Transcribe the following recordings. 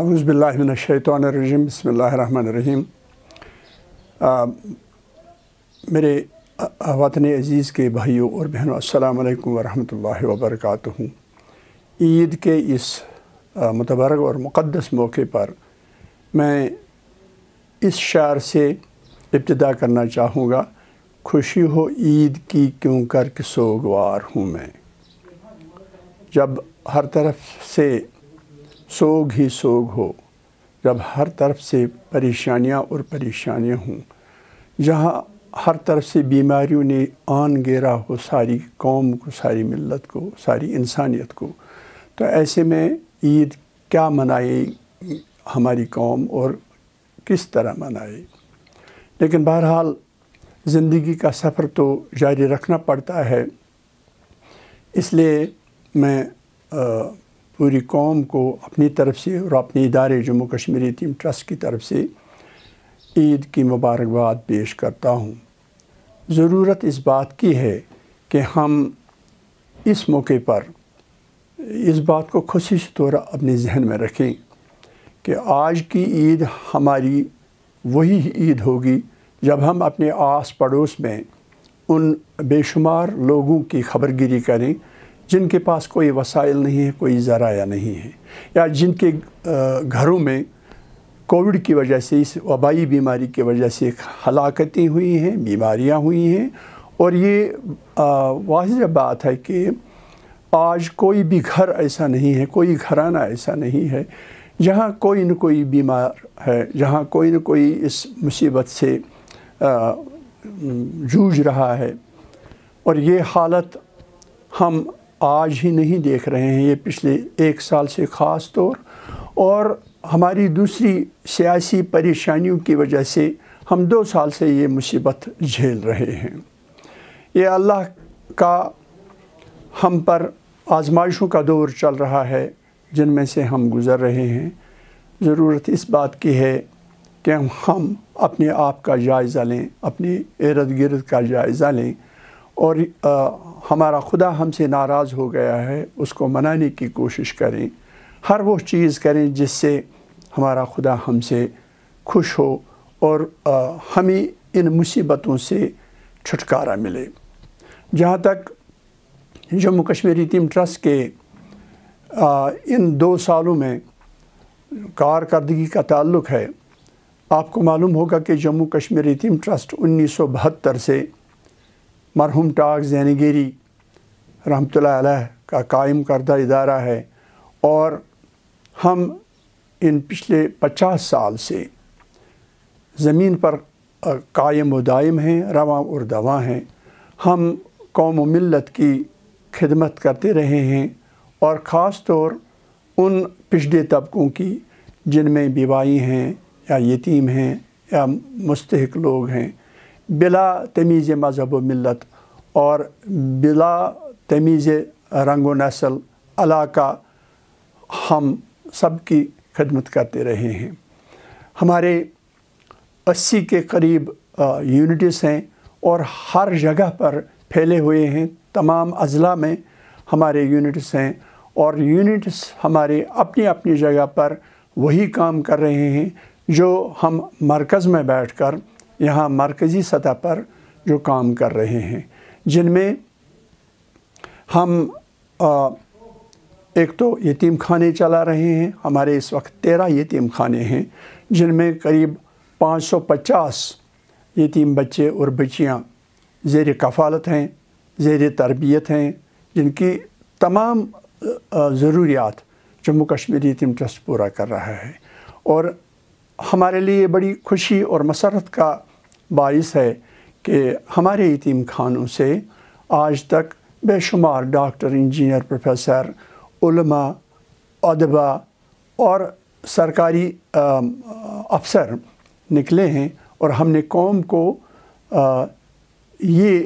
अवज़बिल्लिमिनशैतरजीम बसमीम मेरे वतन अज़ीज़ के भाइयों और बहनों अल्लाम वरहमल वबरक ईद के इस मुतबरक और मुक़दस मौके पर मैं इस शार से इब्तदा करना चाहूँगा खुशी हो ईद की क्यों कर कि सोगवार हूँ मैं जब हर तरफ से सोग ही सोग हो जब हर तरफ से परेशानियां और परेशानियां हों जहां हर तरफ से बीमारियों ने आन गेरा हो सारी कौम को सारी मिलत को सारी इंसानियत को तो ऐसे में ईद क्या मनाए हमारी कौम और किस तरह मनाए लेकिन बहरहाल ज़िंदगी का सफ़र तो जारी रखना पड़ता है इसलिए मैं आ, पूरी कौम को अपनी तरफ से और अपने इदारे जम्मू कश्मीर यतीम ट्रस्ट की तरफ से ईद की मुबारकबाद पेश करता हूँ ज़रूरत इस बात की है कि हम इस मौके पर इस बात को से तौर अपने जहन में रखें कि आज की ईद हमारी वही ईद होगी जब हम अपने आस पड़ोस में उन बेशुमार लोगों की खबरगिरी करें जिनके पास कोई वसाइल नहीं है कोई ज़राया नहीं है या जिनके घरों में कोविड की वजह से इस वबाई बीमारी की वजह से हलाकतें हुई हैं बीमारियां हुई हैं और ये वाज बात है कि आज कोई भी घर ऐसा नहीं है कोई घराना ऐसा नहीं है जहाँ कोई न कोई बीमार है जहाँ कोई न कोई इस मुसीबत से जूझ रहा है और ये हालत हम आज ही नहीं देख रहे हैं ये पिछले एक साल से ख़ास तौर और हमारी दूसरी सियासी परेशानियों की वजह से हम दो साल से ये मुसीबत झेल रहे हैं ये अल्लाह का हम पर आजमाइशों का दौर चल रहा है जिनमें से हम गुज़र रहे हैं ज़रूरत इस बात की है कि हम अपने आप का जायज़ा लें अपने इर्द गिर्द का जायज़ा लें और आ, हमारा खुदा हमसे नाराज़ हो गया है उसको मनाने की कोशिश करें हर वो चीज़ करें जिससे हमारा खुदा हमसे खुश हो और हमें इन मुसीबतों से छुटकारा मिले जहाँ तक जम्मू कश्मीर टीम ट्रस्ट के इन दो सालों में कारकर्दगी का ताल्लुक़ है आपको मालूम होगा कि जम्मू कश्मीर टीम ट्रस्ट उन्नीस से मरहूम टाक जैनगिरी रहमत का कायम करदा इदारा है और हम इन पिछले पचास साल से ज़मीन पर कायम व दायम हैं रवा और दवा हैं हम कौम मिलत की खिदमत करते रहे हैं और ख़ास तौर उन पिछड़े तबकों की जिनमें बीवाई हैं या यतीम हैं या मुस्तक लोग हैं बिला तमीज़ मजहब व मिलत और बिला तमीज़ रंग व नस्ल अलाका हम सब की खदमत करते रहे हैं हमारे अस्सी के करीब यूनिट्स हैं और हर जगह पर फैले हुए हैं तमाम अजला में हमारे यूनिट्स हैं और यूनिट्स हमारे अपनी अपनी जगह पर वही काम कर रहे हैं जो हम मरकज़ में बैठकर यहाँ मरकज़ी सतह पर जो काम कर रहे हैं जिनमें हम एक तो यतीम खाने चला रहे हैं हमारे इस वक्त तेरह यतीम खाने हैं जिनमें करीब 550 यतीम बच्चे और बच्चियाँ जेर कफ़ालत हैं जेर तरबियत हैं जिनकी तमाम ज़रूरियात जम्मू कश्मीर यतीम ट्रस्ट पूरा कर रहा है और हमारे लिए बड़ी खुशी और मसरत का बायस है कि हमारे यतीम खानों से आज तक बेशुमार डॉक्टर इंजीनियर प्रोफेसर उलमा अदबा और सरकारी अफसर निकले हैं और हमने कौम को ये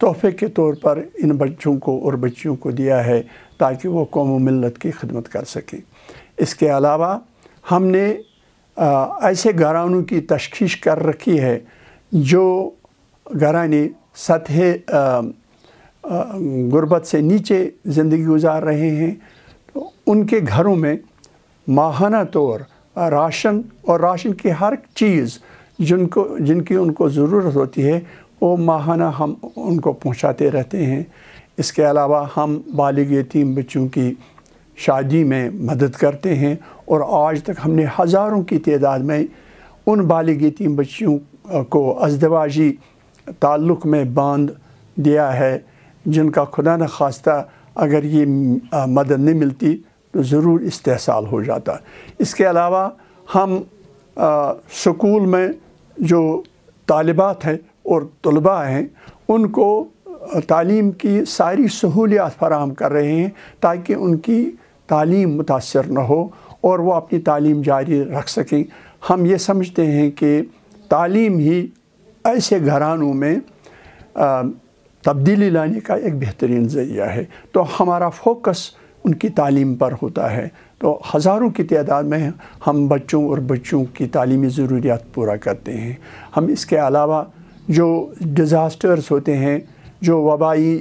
तोहफ़े के तौर पर इन बच्चों को और बच्चियों को दिया है ताकि वो कौम मिलत की खदमत कर सकें इसके अलावा हमने ऐसे घरानों की तशखीश कर रखी है जो घरानी सतह गुर्बत से नीचे ज़िंदगी गुजार रहे हैं तो उनके घरों में माहाना तौर राशन और राशन की हर चीज़ जिनको जिनकी उनको ज़रूरत होती है वो माहाना हम उनको पहुंचाते रहते हैं इसके अलावा हम बालिग यतीम बच्चों की शादी में मदद करते हैं और आज तक हमने हज़ारों की तदाद में उन बालिग यतीम बच्चियों को अजदवाजी ताल्लुक़ में बांध दिया है जिनका खुदा न खास्ता अगर ये मदद नहीं मिलती तो ज़रूर इस्तेसाल हो जाता इसके अलावा हम स्कूल में जो तालबात हैं और तलबा हैं उनको तालीम की सारी सहूलियात फराहम कर रहे हैं ताकि उनकी तालीम मुतासर न हो और वो अपनी तालीम जारी रख सकें हम ये समझते हैं कि तालीम ही ऐसे घरानों में तब्दीली लाने का एक बेहतरीन ज़रिया है तो हमारा फोकस उनकी तालीम पर होता है तो हज़ारों की तादाद में हम बच्चों और बच्चों की तालीमी ज़रूरियात पूरा करते हैं हम इसके अलावा जो डिज़ास्टर्स होते हैं जो वबाई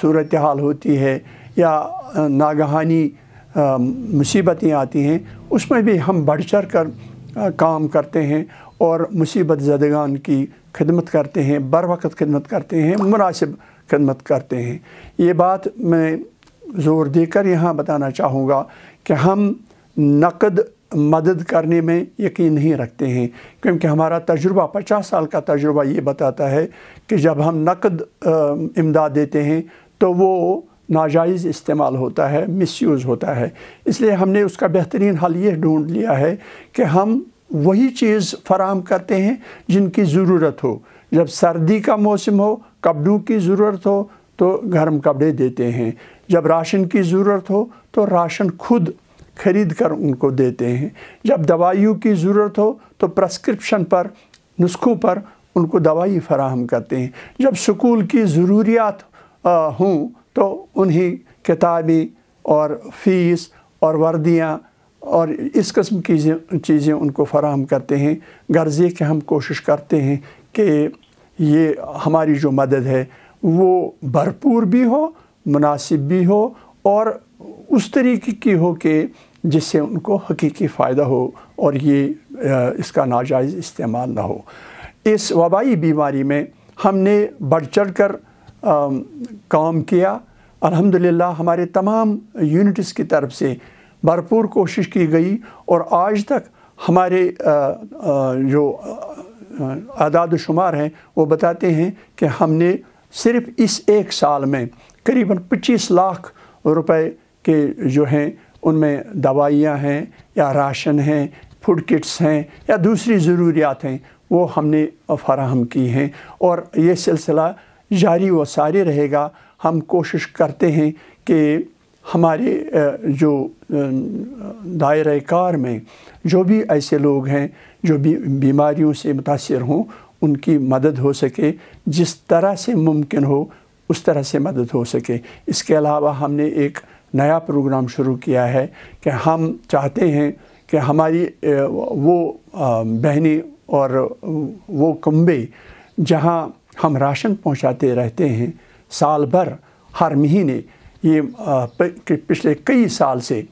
सूरत हाल होती है या नागहानी मुसीबतें आती हैं उसमें भी हम बढ़ चढ़ कर आ, काम करते हैं और मुसीबत जदगान की खिदमत करते हैं बर वक्त खिदमत करते हैं मुनासिब खिदमत करते हैं ये बात मैं ज़ोर देकर यहाँ बताना चाहूँगा कि हम नकद मदद करने में यकीन नहीं रखते हैं क्योंकि हमारा तजुर्बा पचास साल का तजुर्बा ये बताता है कि जब हम नकद इमदाद देते हैं तो वो नाजायज़ इस्तेमाल होता है मिसयूज़ होता है इसलिए हमने उसका बेहतरीन हल ये ढूंढ लिया है कि हम वही चीज़ फराम करते हैं जिनकी ज़रूरत हो जब सर्दी का मौसम हो कपड़ों की ज़रूरत हो तो गर्म कपड़े देते हैं जब राशन की ज़रूरत हो तो राशन खुद खरीद कर उनको देते हैं जब दवाइयों की ज़रूरत हो तो प्रस्क्रिप्शन पर नुस्खों पर उनको दवाई फराहम करते हैं जब स्कूल की ज़रूरियात हों तो उन्हीं किताबी और फीस और वर्दियाँ और इस कस्म की चीज़ें उनको फराहम करते हैं गर्ज़े के हम कोशिश करते हैं कि ये हमारी जो मदद है वो भरपूर भी हो मुनासिब भी हो और उस तरीके की हो कि जिससे उनको हकीकी फ़ायदा हो और ये इसका नाजायज़ इस्तेमाल ना हो इस वबाई बीमारी में हमने बढ़ चढ़ कर आ, काम किया अल्हम्दुलिल्लाह हमारे तमाम यूनिट्स की तरफ से भरपूर कोशिश की गई और आज तक हमारे आ, आ, जो आदाद शुमार हैं वो बताते हैं कि हमने सिर्फ इस एक साल में करीबन 25 लाख रुपए के जो हैं उनमें दवाइयाँ हैं या राशन हैं फूड किट्स हैं या दूसरी ज़रूरियात हैं वो हमने फराहम की हैं और ये सिलसिला जारी व सारी रहेगा हम कोशिश करते हैं कि हमारे जो दायरे कार में जो भी ऐसे लोग हैं जो भी बीमारियों से मुतासर हों उनकी मदद हो सके जिस तरह से मुमकिन हो उस तरह से मदद हो सके इसके अलावा हमने एक नया प्रोग्राम शुरू किया है कि हम चाहते हैं कि हमारी वो बहने और वो कुंबे जहाँ हम राशन पहुँचाते रहते हैं साल भर हर महीने ये पिछले कई साल से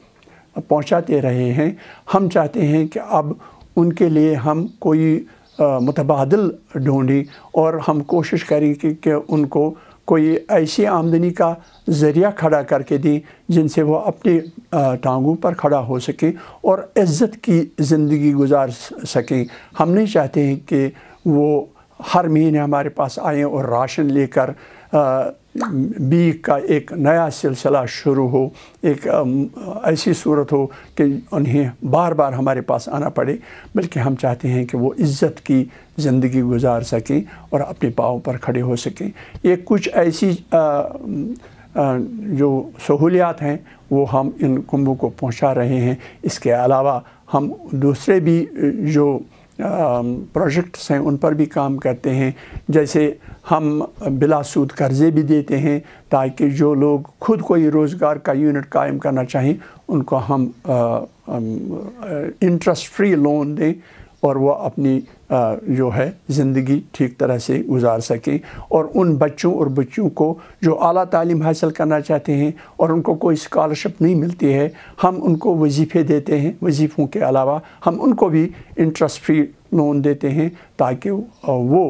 पहुंचाते रहे हैं हम चाहते हैं कि अब उनके लिए हम कोई मुतबादल ढूँढें और हम कोशिश करें कि, कि उनको कोई ऐसी आमदनी का ज़रिया खड़ा करके दें जिनसे वो अपने टांगों पर खड़ा हो सकें और इज़्ज़त की ज़िंदगी गुजार सकें हम नहीं चाहते हैं कि वो हर महीने हमारे पास आए और राशन लेकर बी का एक नया सिलसिला शुरू हो एक ऐसी सूरत हो कि उन्हें बार बार हमारे पास आना पड़े बल्कि हम चाहते हैं कि वो इज़्ज़त की ज़िंदगी गुजार सकें और अपने पाँव पर खड़े हो सकें ये कुछ ऐसी आ, आ, जो सहूलियात हैं वो हम इन कुंभों को पहुंचा रहे हैं इसके अलावा हम दूसरे भी जो प्रोजेक्ट्स हैं उन पर भी काम करते हैं जैसे हम बिलासूद कर्ज़े भी देते हैं ताकि जो लोग खुद कोई रोज़गार का यूनिट कायम करना चाहें उनको हम इंटरेस्ट फ्री लोन दें और वह अपनी जो है ज़िंदगी ठीक तरह से गुजार सकें और उन बच्चों और बच्चियों को जो अली तालीम हासिल करना चाहते हैं और उनको कोई स्कॉलरशिप नहीं मिलती है हम उनको वजीफ़े देते हैं वजीफ़ों के अलावा हम उनको भी इंटरेस्ट फ्री लोन देते हैं ताकि वो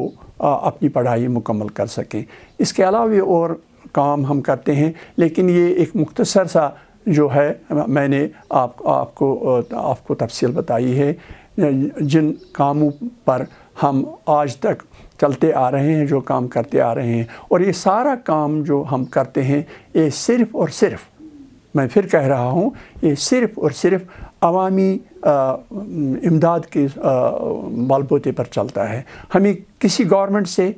अपनी पढ़ाई मुकम्मल कर सकें इसके अलावा भी और काम हम करते हैं लेकिन ये एक मुख्तसर सा जो है मैंने आप आपको आपको तफसील बताई है जिन कामों पर हम आज तक चलते आ रहे हैं जो काम करते आ रहे हैं और ये सारा काम जो हम करते हैं ये सिर्फ़ और सिर्फ़ मैं फिर कह रहा हूँ ये सिर्फ़ और सिर्फ़ अवामी इमदाद के बालबोते पर चलता है हमें किसी गवर्नमेंट से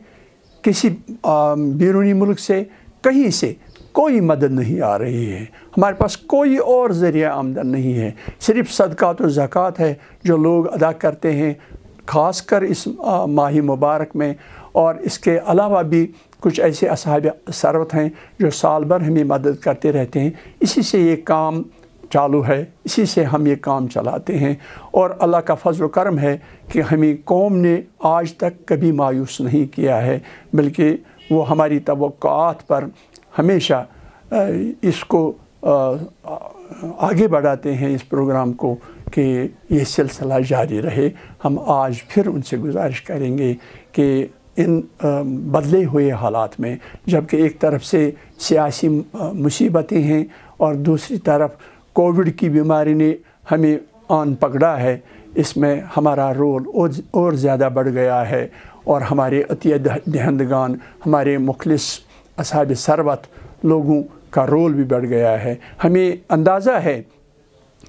किसी बैरूनी मुल्क से कहीं से कोई मदद नहीं आ रही है हमारे पास कोई और ज़रिया आमदन नहीं है सिर्फ सदक़ात और ज़क़़त है जो लोग अदा करते हैं ख़ास कर इस माह मुबारक में और इसके अलावा भी कुछ ऐसे असहाब सरवत हैं जो साल भर हमें मदद करते रहते हैं इसी से ये काम चालू है इसी से हम ये काम चलाते हैं और अल्लाह का फजल करम है कि हमें कौम ने आज तक कभी मायूस नहीं किया है बल्कि वो हमारी तो पर हमेशा इसको आगे बढ़ाते हैं इस प्रोग्राम को कि ये सिलसिला जारी रहे हम आज फिर उनसे गुजारिश करेंगे कि इन बदले हुए हालात में जबकि एक तरफ से सियासी मुसीबतें हैं और दूसरी तरफ कोविड की बीमारी ने हमें आन पकड़ा है इसमें हमारा रोल और, और ज़्यादा बढ़ गया है और हमारे अतिय दहंदगान हमारे मुखलिस असाब सरबत लोगों का रोल भी बढ़ गया है हमें अंदाज़ा है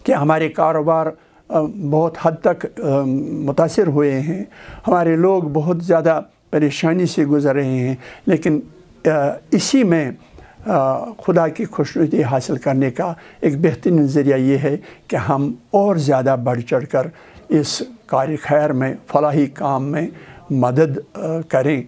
कि हमारे कारोबार बहुत हद तक मुतासर हुए हैं हमारे लोग बहुत ज़्यादा परेशानी से गुज़र रहे हैं लेकिन इसी में खुदा की खुशनुदी हासिल करने का एक बेहतरीन ज़रिया ये है कि हम और ज़्यादा बढ़ चढ़ कर इस कार खैर में फलाही काम में मदद करें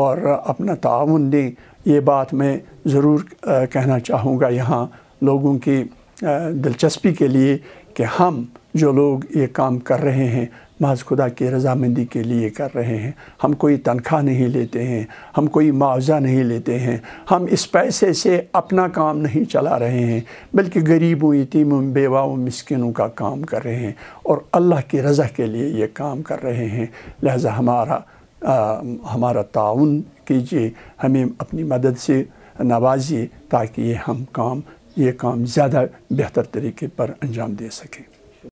और अपना ताउन दें ये बात मैं ज़रूर कहना चाहूँगा यहाँ लोगों की दिलचस्पी के लिए कि हम जो लोग ये काम कर रहे हैं महज खुदा की रजामंदी के लिए कर रहे हैं हम कोई तनख्वाह नहीं लेते हैं हम कोई मुआवजा नहीं लेते हैं हम इस पैसे से अपना काम नहीं चला रहे हैं बल्कि गरीबों यतीमों बेवाओं मिसकिनों का काम कर रहे हैं और अल्लाह की रज़ा के लिए ये काम कर रहे हैं लिहाजा हमारा आ, हमारा ताउन कीजिए हमें अपनी मदद से नवाजिए ताकि ये हम काम ये काम ज़्यादा बेहतर तरीके पर अंजाम दे सकें